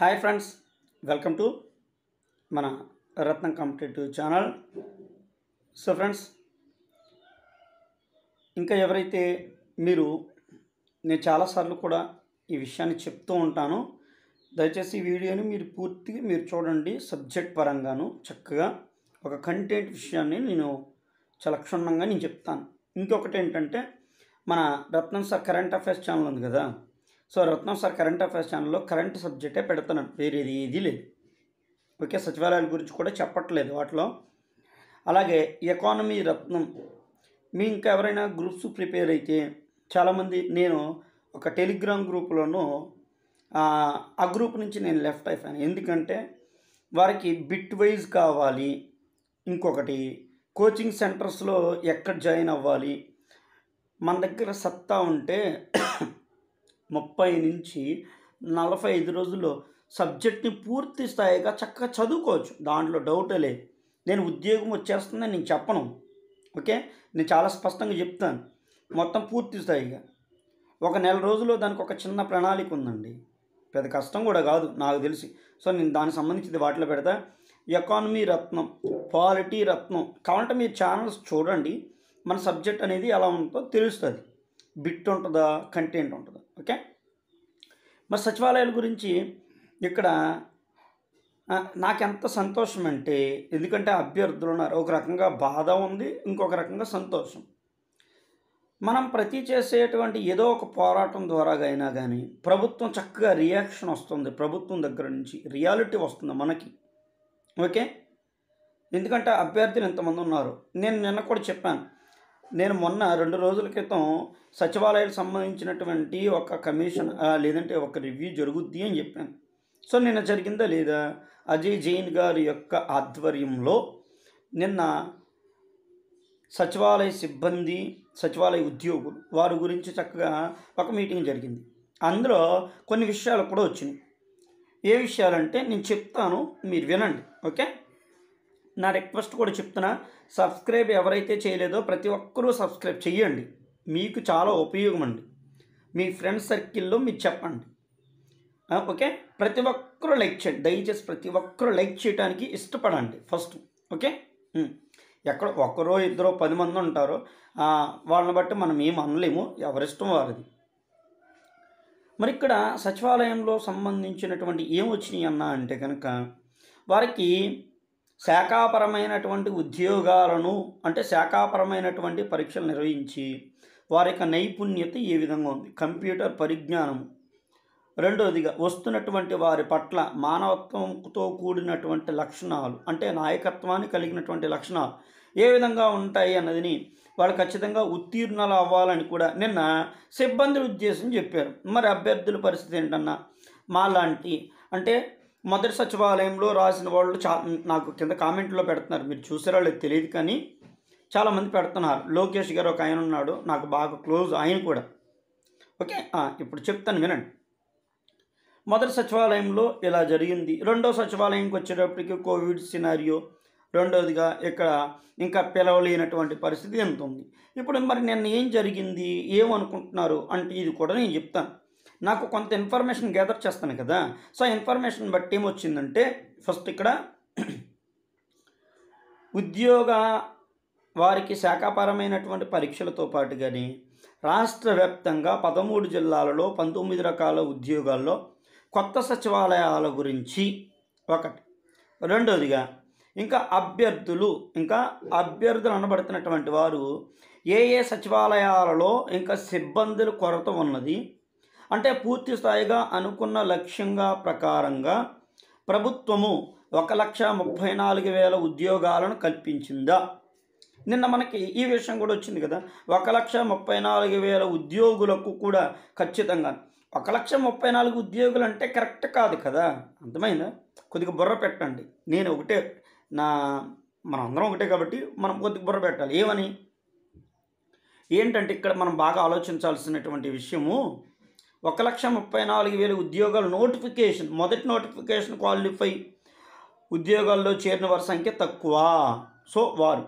hi friends welcome to మన Ratnam competitive channel so friends ఇంకా ఎవరైతే మీరు నేను చాలాసార్లు కూడా ఈ విషయాన్ని చెప్తూ ఉంటాను దయచేసి ఈ వీడియోని మీరు పూర్తిగా మీరు చూడండి సబ్జెక్ట్ పరంగాను చక్కగా ఒక కంటెంట్ విషయాన్ని నేను చాలా క్షుణ్ణంగా నేను చెప్తాను ఇంకొకటి ఏంటంటే మన Ratnam sir current affairs channel ఉంది కదా so Ratnam sir current affairs ఛానల్లో కరెంట్ సబ్జెక్టే పెడుతున్నాను వేరేది ఏది లేదు ఓకే సచివాలయాల గురించి కూడా చెప్పట్లేదు వాటిలో అలాగే ఎకానమీ రత్నం మీ ఇంకా ఎవరైనా గ్రూప్స్ ప్రిపేర్ అయితే చాలామంది నేను ఒక టెలిగ్రామ్ గ్రూప్లోనూ ఆ గ్రూప్ నుంచి నేను లెఫ్ట్ అయిపోయాను ఎందుకంటే వారికి బిట్ వైజ్ కావాలి ఇంకొకటి కోచింగ్ సెంటర్స్లో ఎక్కడ జాయిన్ అవ్వాలి మన దగ్గర సత్తా ఉంటే ముప్పై నుంచి నలభై ఐదు రోజుల్లో సబ్జెక్ట్ని పూర్తి స్థాయిగా చక్కగా చదువుకోవచ్చు దాంట్లో డౌటే లేదు నేను ఉద్యోగం వచ్చేస్తుందని నేను చెప్పను ఓకే నేను చాలా స్పష్టంగా చెప్తాను మొత్తం పూర్తి స్థాయిగా ఒక నెల రోజుల్లో దానికి ఒక చిన్న ప్రణాళిక ఉందండి పెద్ద కష్టం కూడా కాదు నాకు తెలిసి సో నేను దానికి సంబంధించింది వాటిలో పెడతా ఎకానమీ రత్నం పాలిటీ రత్నం కావాలంటే మీరు ఛానల్స్ చూడండి మన సబ్జెక్ట్ అనేది ఎలా ఉంటుందో తెలుస్తుంది బిట్ ఉంటుందా కంటెంట్ ఉంటుందా ఓకే మరి సచివాలయాల గురించి ఇక్కడ నాకెంత సంతోషం అంటే ఎందుకంటే అభ్యర్థులు ఉన్నారు ఒక రకంగా బాధ ఉంది ఇంకొక రకంగా సంతోషం మనం ప్రతి చేసేటువంటి ఏదో ఒక పోరాటం అయినా కానీ ప్రభుత్వం చక్కగా రియాక్షన్ వస్తుంది ప్రభుత్వం దగ్గర నుంచి రియాలిటీ వస్తుంది మనకి ఓకే ఎందుకంటే అభ్యర్థులు ఎంతమంది ఉన్నారు నేను నిన్న కూడా చెప్పాను నేను మొన్న రెండు రోజుల క్రితం సచివాలయాలకు సంబంధించినటువంటి ఒక కమిషన్ లేదంటే ఒక రివ్యూ జరుగుద్ది అని చెప్పాను సో నిన్న జరిగిందా లేదా అజయ్ జైన్ గారి యొక్క ఆధ్వర్యంలో నిన్న సచివాలయ సిబ్బంది సచివాలయ ఉద్యోగులు వారి గురించి చక్కగా ఒక మీటింగ్ జరిగింది అందులో కొన్ని విషయాలు కూడా వచ్చినాయి ఏ విషయాలంటే నేను చెప్తాను మీరు వినండి ఓకే నా రిక్వెస్ట్ కూడా చెప్తున్నా సబ్స్క్రైబ్ ఎవరైతే చేయలేదో ప్రతి ఒక్కరూ సబ్స్క్రైబ్ చేయండి మీకు చాలా ఉపయోగం అండి మీ ఫ్రెండ్స్ సర్కిల్లో మీరు చెప్పండి ఓకే ప్రతి ఒక్కరూ లైక్ చేయండి దయచేసి ప్రతి ఒక్కరూ లైక్ చేయడానికి ఇష్టపడండి ఫస్ట్ ఓకే ఎక్కడ ఒకరో ఇద్దరో పది మంది ఉంటారో వాళ్ళని బట్టి మనం ఏం అనలేము ఎవరిష్టం వారిది మరి ఇక్కడ సచివాలయంలో సంబంధించినటువంటి ఏం వచ్చినాయి అన్నా అంటే కనుక వారికి శాఖాపరమైనటువంటి ఉద్యోగాలను అంటే శాఖాపరమైనటువంటి పరీక్షలు నిర్వహించి వారి యొక్క నైపుణ్యత ఏ విధంగా ఉంది కంప్యూటర్ పరిజ్ఞానం రెండవదిగా వస్తున్నటువంటి వారి పట్ల మానవత్వంతో కూడినటువంటి లక్షణాలు అంటే నాయకత్వాన్ని కలిగినటువంటి లక్షణాలు ఏ విధంగా ఉంటాయి అన్నదిని వాళ్ళు ఖచ్చితంగా ఉత్తీర్ణలు అవ్వాలని కూడా నిన్న సిబ్బంది ఉద్దేశం చెప్పారు మరి అభ్యర్థుల పరిస్థితి ఏంటన్నా మాలాంటి అంటే మొదటి సచివాలయంలో రాసిన వాళ్ళు చా నాకు కింద కామెంట్లో పెడుతున్నారు మీరు చూసారో లేదు తెలియదు కానీ చాలామంది పెడుతున్నారు లోకేష్ గారు ఒక ఆయన ఉన్నాడు నాకు బాగా క్లోజ్ ఆయన కూడా ఓకే ఇప్పుడు చెప్తాను వినండి మొదటి సచివాలయంలో ఇలా జరిగింది రెండో సచివాలయంకి వచ్చేటప్పటికి కోవిడ్ సినారియో రెండోదిగా ఇక్కడ ఇంకా పిలవలేనటువంటి పరిస్థితి ఎంత ఉంది ఇప్పుడు మరి నిన్న ఏం జరిగింది ఏమనుకుంటున్నారు అంటే ఇది కూడా నేను చెప్తాను నాకు కొంత ఇన్ఫర్మేషన్ గ్యాదర్ చేస్తాను కదా సో ఇన్ఫర్మేషన్ బట్టి ఏమొచ్చిందంటే ఫస్ట్ ఇక్కడ ఉద్యోగ వారికి శాఖాపరమైనటువంటి పరీక్షలతో పాటు కానీ రాష్ట్ర వ్యాప్తంగా పదమూడు జిల్లాలలో పంతొమ్మిది రకాల ఉద్యోగాల్లో కొత్త సచివాలయాల గురించి ఒకటి రెండవదిగా ఇంకా అభ్యర్థులు ఇంకా అభ్యర్థులు అనబడుతున్నటువంటి వారు ఏ ఏ సచివాలయాలలో ఇంకా సిబ్బందుల కొరత ఉన్నది అంటే పూర్తి స్థాయిగా అనుకున్న లక్ష్యంగా ప్రకారంగా ప్రభుత్వము ఒక లక్ష ముప్పై నాలుగు వేల ఉద్యోగాలను కల్పించిందా నిన్న మనకి ఈ విషయం కూడా వచ్చింది కదా ఒక లక్ష ముప్పై నాలుగు వేల ఉద్యోగులకు కూడా ఖచ్చితంగా ఒక లక్ష ముప్పై నాలుగు ఉద్యోగులు అంటే కరెక్ట్ కాదు కదా అర్థమైందా కొద్దిగా బుర్ర పెట్టండి నేను ఒకటే నా మనం అందరం ఒకటే కాబట్టి మనం కొద్దిగా బుర్ర పెట్టాలి ఏమని ఏంటంటే ఇక్కడ మనం బాగా ఆలోచించాల్సినటువంటి విషయము ఒక లక్ష ముప్పై నాలుగు వేల ఉద్యోగాల నోటిఫికేషన్ మొదటి నోటిఫికేషన్ క్వాలిఫై ఉద్యోగాల్లో చేరిన వారి సంఖ్య తక్కువ సో వారు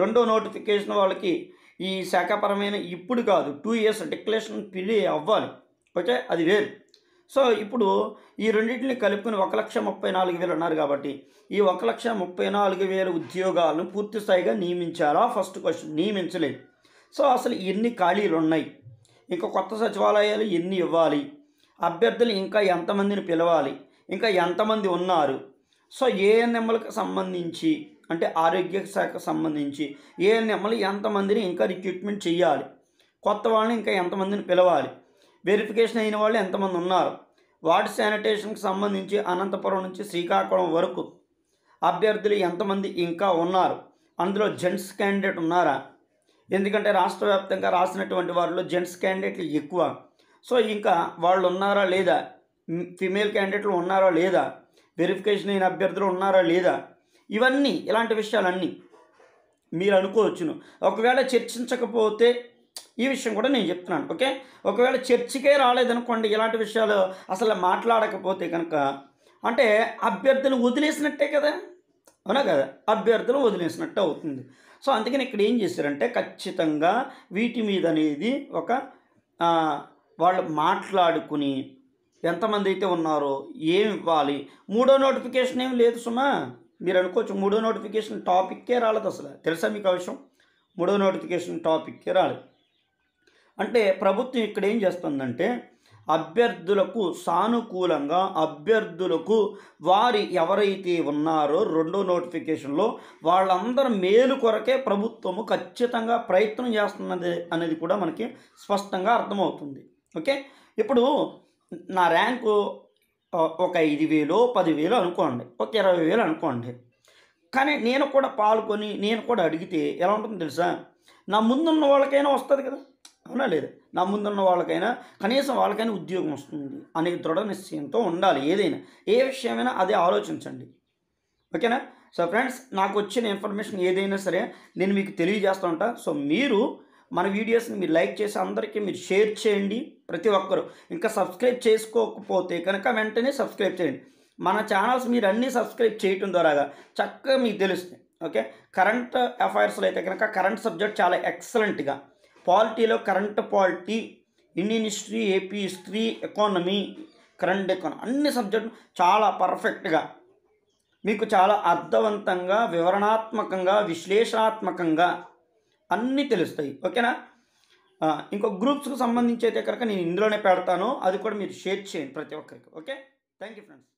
రెండో నోటిఫికేషన్ వాళ్ళకి ఈ శాఖపరమైన ఇప్పుడు కాదు టూ ఇయర్స్ డిక్లరేషన్ పిలి అవ్వాలి ఓకే అది వేరు సో ఇప్పుడు ఈ రెండింటిని కలుపుకుని ఒక లక్ష ముప్పై నాలుగు వేలు ఉన్నారు కాబట్టి ఈ ఒక లక్ష ముప్పై నాలుగు వేల ఉద్యోగాలను పూర్తి స్థాయిగా నియమించారా ఫస్ట్ క్వశ్చన్ నియమించలేదు సో అసలు ఎన్ని ఖాళీలు ఉన్నాయి ఇంకా కొత్త సచివాలయాలు ఎన్ని ఇవ్వాలి అభ్యర్థులు ఇంకా ఎంతమందిని పిలవాలి ఇంకా ఎంతమంది ఉన్నారు సో ఏఎన్ఎంలకు సంబంధించి అంటే ఆరోగ్య శాఖకు సంబంధించి ఏఎన్ఎంలు ఎంతమందిని ఇంకా రిక్రూట్మెంట్ చేయాలి కొత్త వాళ్ళని ఇంకా ఎంతమందిని పిలవాలి వెరిఫికేషన్ అయిన వాళ్ళు ఎంతమంది ఉన్నారు వాటర్ శానిటేషన్కి సంబంధించి అనంతపురం నుంచి శ్రీకాకుళం వరకు అభ్యర్థులు ఎంతమంది ఇంకా ఉన్నారు అందులో జెంట్స్ క్యాండిడేట్ ఉన్నారా ఎందుకంటే రాష్ట్ర వ్యాప్తంగా రాసినటువంటి వారిలో జెంట్స్ క్యాండిడేట్లు ఎక్కువ సో ఇంకా వాళ్ళు ఉన్నారా లేదా ఫిమేల్ క్యాండిడేట్లు ఉన్నారా లేదా వెరిఫికేషన్ అయిన అభ్యర్థులు ఉన్నారా లేదా ఇవన్నీ ఇలాంటి విషయాలన్నీ మీరు అనుకోవచ్చును ఒకవేళ చర్చించకపోతే ఈ విషయం కూడా నేను చెప్తున్నాను ఓకే ఒకవేళ చర్చకే రాలేదనుకోండి ఇలాంటి విషయాలు అసలు మాట్లాడకపోతే కనుక అంటే అభ్యర్థులు వదిలేసినట్టే కదా అవునా కదా అభ్యర్థులు వదిలేసినట్టు అవుతుంది సో అందుకని ఇక్కడ ఏం చేశారంటే ఖచ్చితంగా వీటి మీద అనేది ఒక వాళ్ళు మాట్లాడుకుని ఎంతమంది అయితే ఉన్నారో ఏమి ఇవ్వాలి మూడో నోటిఫికేషన్ ఏమి లేదు సుమా మీరు అనుకోవచ్చు మూడో నోటిఫికేషన్ టాపిక్కే రాలేదు అసలు తెలుసా మీకు అవసరం మూడో నోటిఫికేషన్ టాపిక్కే రాలేదు అంటే ప్రభుత్వం ఇక్కడ ఏం చేస్తుందంటే అభ్యర్థులకు సానుకూలంగా అభ్యర్థులకు వారి ఎవరైతే ఉన్నారో రెండో నోటిఫికేషన్లో వాళ్ళందరి మేలు కొరకే ప్రభుత్వము ఖచ్చితంగా ప్రయత్నం చేస్తున్నది అనేది కూడా మనకి స్పష్టంగా అర్థమవుతుంది ఓకే ఇప్పుడు నా ర్యాంకు ఒక ఐదు వేలు పదివేలు అనుకోండి ఒక ఇరవై వేలు అనుకోండి కానీ నేను కూడా పాల్గొని నేను కూడా అడిగితే ఎలా ఉంటుందో తెలుసా నా ముందున్న వాళ్ళకైనా వస్తుంది కదా అవునా లేదా నా ముందున్న వాళ్ళకైనా కనీసం వాళ్ళకైనా ఉద్యోగం వస్తుంది అనే దృఢ నిశ్చయంతో ఉండాలి ఏదైనా ఏ విషయమైనా అదే ఆలోచించండి ఓకేనా సో ఫ్రెండ్స్ నాకు వచ్చిన ఇన్ఫర్మేషన్ ఏదైనా సరే నేను మీకు తెలియజేస్తూ ఉంటా సో మీరు మన వీడియోస్ని మీరు లైక్ చేసి అందరికీ మీరు షేర్ చేయండి ప్రతి ఒక్కరు ఇంకా సబ్స్క్రైబ్ చేసుకోకపోతే కనుక వెంటనే సబ్స్క్రైబ్ చేయండి మన ఛానల్స్ మీరు అన్నీ సబ్స్క్రైబ్ చేయటం ద్వారాగా చక్కగా మీకు తెలుస్తుంది ఓకే కరెంట్ అఫైర్స్లో అయితే కనుక కరెంట్ సబ్జెక్ట్ చాలా ఎక్సలెంట్గా పాలిటీలో current polity Indian history AP history economy current economy అన్ని సబ్జెక్టులు చాలా పర్ఫెక్ట్గా మీకు చాలా అర్థవంతంగా వివరణాత్మకంగా విశ్లేషణాత్మకంగా అన్నీ తెలుస్తాయి ఓకేనా ఇంకో గ్రూప్స్కి సంబంధించి అయితే కనుక నేను ఇందులోనే పెడతాను అది కూడా మీరు షేర్ చేయండి ప్రతి ఒక్కరికి ఓకే థ్యాంక్ యూ ఫ్రెండ్స్